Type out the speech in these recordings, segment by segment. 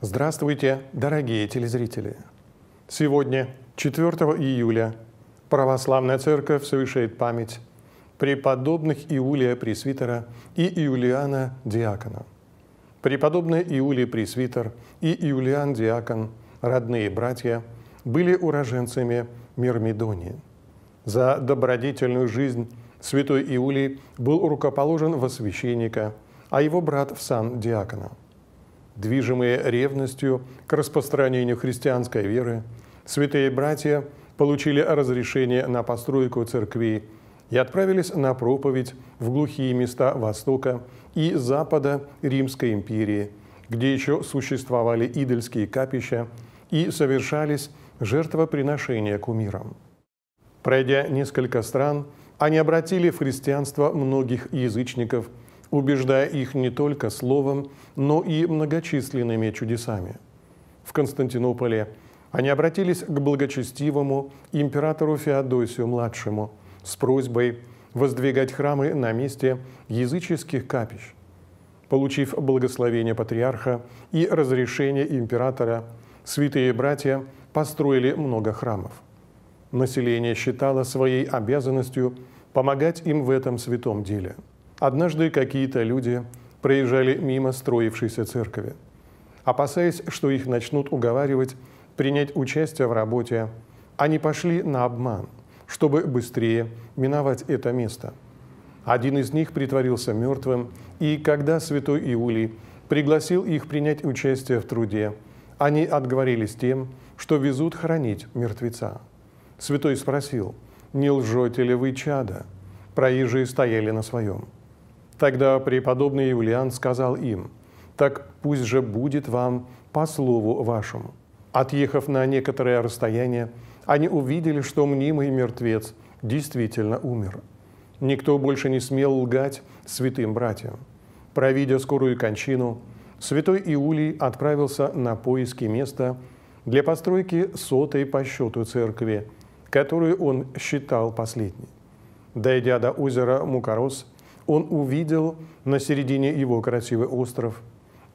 Здравствуйте, дорогие телезрители! Сегодня, 4 июля, Православная Церковь совершает память преподобных Иулия Пресвитера и Иулиана Диакона. Преподобные Иулий Пресвитер и Иулиан Диакон, родные братья, были уроженцами Мирмидонии. За добродетельную жизнь святой Иулий был рукоположен во священника, а его брат в сан диакона – движимые ревностью к распространению христианской веры, святые братья получили разрешение на постройку церквей и отправились на проповедь в глухие места Востока и Запада Римской империи, где еще существовали идольские капища и совершались жертвоприношения кумирам. Пройдя несколько стран, они обратили в христианство многих язычников – убеждая их не только словом, но и многочисленными чудесами. В Константинополе они обратились к благочестивому императору Феодосию-младшему с просьбой воздвигать храмы на месте языческих капищ. Получив благословение патриарха и разрешение императора, святые братья построили много храмов. Население считало своей обязанностью помогать им в этом святом деле – Однажды какие-то люди проезжали мимо строившейся церкви. Опасаясь, что их начнут уговаривать принять участие в работе, они пошли на обман, чтобы быстрее миновать это место. Один из них притворился мертвым, и когда святой Иулий пригласил их принять участие в труде, они отговорились тем, что везут хранить мертвеца. Святой спросил, «Не лжете ли вы чада?» Проезжие стояли на своем – Тогда преподобный Иулиан сказал им, «Так пусть же будет вам по слову вашему». Отъехав на некоторое расстояние, они увидели, что мнимый мертвец действительно умер. Никто больше не смел лгать святым братьям. Провидя скорую кончину, святой Иулий отправился на поиски места для постройки сотой по счету церкви, которую он считал последней. Дойдя до озера Мукарос, он увидел на середине его красивый остров.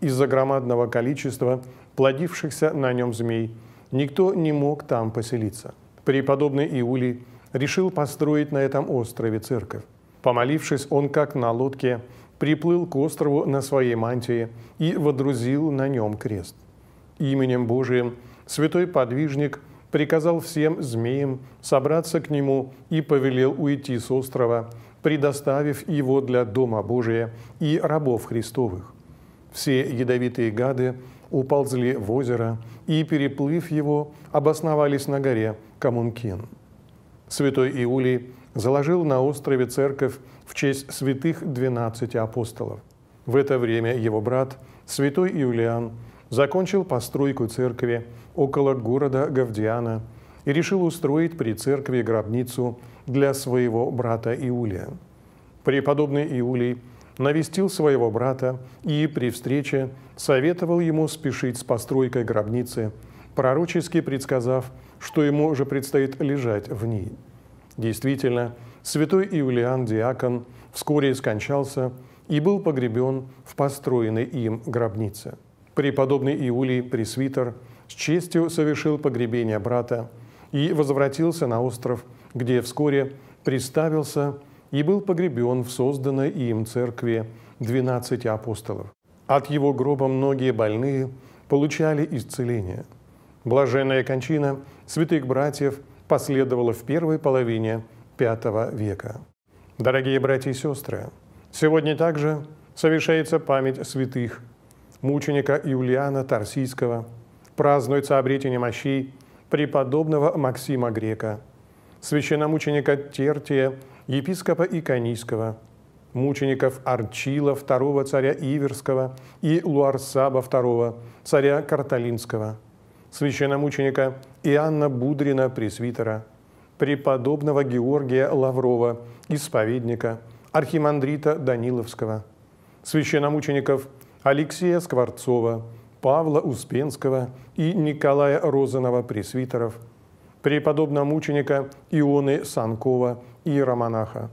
Из-за громадного количества плодившихся на нем змей никто не мог там поселиться. Преподобный Иули решил построить на этом острове церковь. Помолившись, он, как на лодке, приплыл к острову на своей мантии и водрузил на нем крест. Именем Божиим святой подвижник приказал всем змеям собраться к нему и повелел уйти с острова, предоставив его для Дома Божия и рабов Христовых. Все ядовитые гады уползли в озеро и, переплыв его, обосновались на горе Камункин. Святой Иулий заложил на острове церковь в честь святых двенадцати апостолов. В это время его брат, святой Иулиан, закончил постройку церкви около города Гавдиана – и решил устроить при церкви гробницу для своего брата Иулия. Преподобный Иулий навестил своего брата и при встрече советовал ему спешить с постройкой гробницы, пророчески предсказав, что ему уже предстоит лежать в ней. Действительно, святой Иулиан Диакон вскоре скончался и был погребен в построенной им гробнице. Преподобный Иулий Пресвитер с честью совершил погребение брата – и возвратился на остров, где вскоре приставился и был погребен в созданной им церкви 12 апостолов. От его гроба многие больные получали исцеление. Блаженная кончина святых братьев последовала в первой половине V века. Дорогие братья и сестры, сегодня также совершается память святых, мученика Юлиана Тарсийского, празднуется обретение мощей преподобного Максима Грека, священномученика Тертия, епископа Иконийского, мучеников Арчила, второго царя Иверского и Луарсаба II, царя Карталинского, священномученика Иоанна Будрина, пресвитера, преподобного Георгия Лаврова, исповедника, архимандрита Даниловского, священномучеников Алексея Скворцова, Павла Успенского и Николая Розанова-пресвитеров, преподобного мученика Ионы Санкова и Романаха,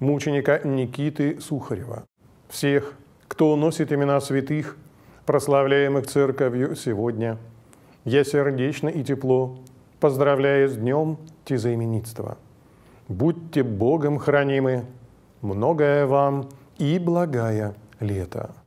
мученика Никиты Сухарева. Всех, кто носит имена святых, прославляемых церковью сегодня, я сердечно и тепло поздравляю с днем тезаименитства. Будьте Богом хранимы, многое вам и благая лето.